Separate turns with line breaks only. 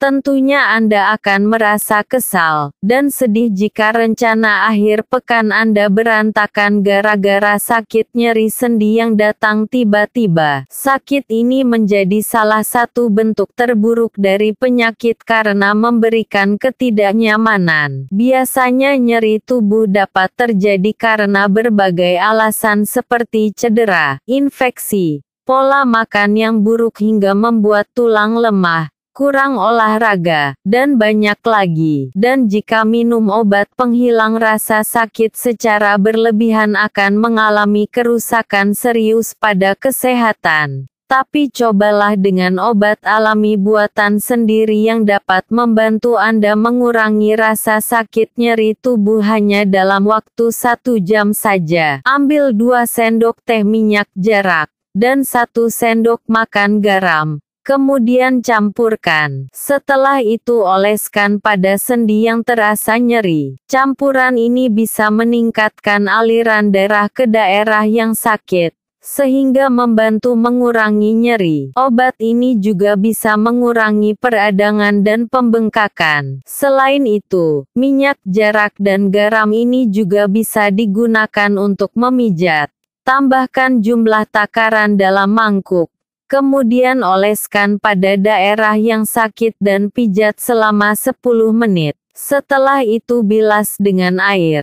Tentunya Anda akan merasa kesal dan sedih jika rencana akhir pekan Anda berantakan gara-gara sakit nyeri sendi yang datang tiba-tiba. Sakit ini menjadi salah satu bentuk terburuk dari penyakit karena memberikan ketidaknyamanan. Biasanya nyeri tubuh dapat terjadi karena berbagai alasan seperti cedera, infeksi, pola makan yang buruk hingga membuat tulang lemah kurang olahraga, dan banyak lagi. Dan jika minum obat penghilang rasa sakit secara berlebihan akan mengalami kerusakan serius pada kesehatan. Tapi cobalah dengan obat alami buatan sendiri yang dapat membantu Anda mengurangi rasa sakit nyeri tubuh hanya dalam waktu satu jam saja. Ambil dua sendok teh minyak jarak, dan satu sendok makan garam Kemudian campurkan. Setelah itu oleskan pada sendi yang terasa nyeri. Campuran ini bisa meningkatkan aliran darah ke daerah yang sakit sehingga membantu mengurangi nyeri. Obat ini juga bisa mengurangi peradangan dan pembengkakan. Selain itu, minyak jarak dan garam ini juga bisa digunakan untuk memijat. Tambahkan jumlah takaran dalam mangkuk kemudian oleskan pada daerah yang sakit dan pijat selama 10 menit. Setelah itu bilas dengan air.